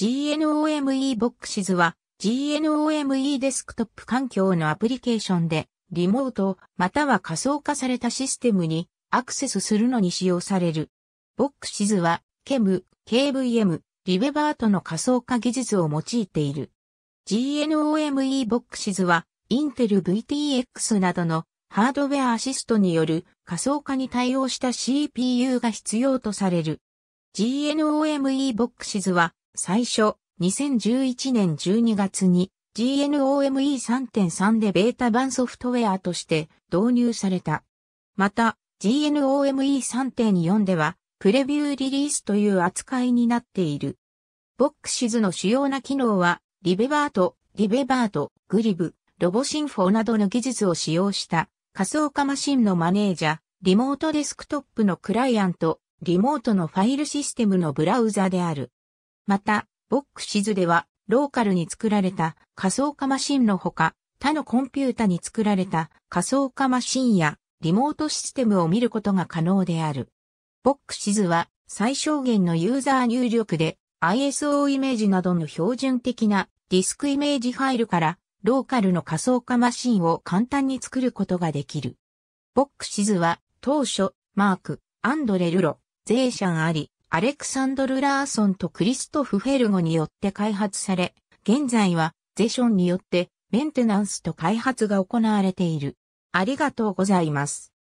GNOME Boxes は GNOME デスクトップ環境のアプリケーションでリモートまたは仮想化されたシステムにアクセスするのに使用される。Boxes は KEM、KVM、リベバートの仮想化技術を用いている。GNOME Boxes は Intel VTX などのハードウェアアシストによる仮想化に対応した CPU が必要とされる。GNOME Boxes は最初、2011年12月に GNOME3.3 でベータ版ソフトウェアとして導入された。また、GNOME3.4 では、プレビューリリースという扱いになっている。ボックシズの主要な機能は、リベバート、リベバート、グリブ、ロボシンフォなどの技術を使用した仮想化マシンのマネージャー、リモートデスクトップのクライアント、リモートのファイルシステムのブラウザである。また、ボックシズでは、ローカルに作られた仮想化マシンのほか、他のコンピュータに作られた仮想化マシンやリモートシステムを見ることが可能である。ボックシズは最小限のユーザー入力で ISO イメージなどの標準的なディスクイメージファイルからローカルの仮想化マシンを簡単に作ることができる。ボックシズは当初、マーク、アンドレルロ、ゼーシャンあり、アレクサンドル・ラーソンとクリストフ・フェルゴによって開発され、現在はゼションによってメンテナンスと開発が行われている。ありがとうございます。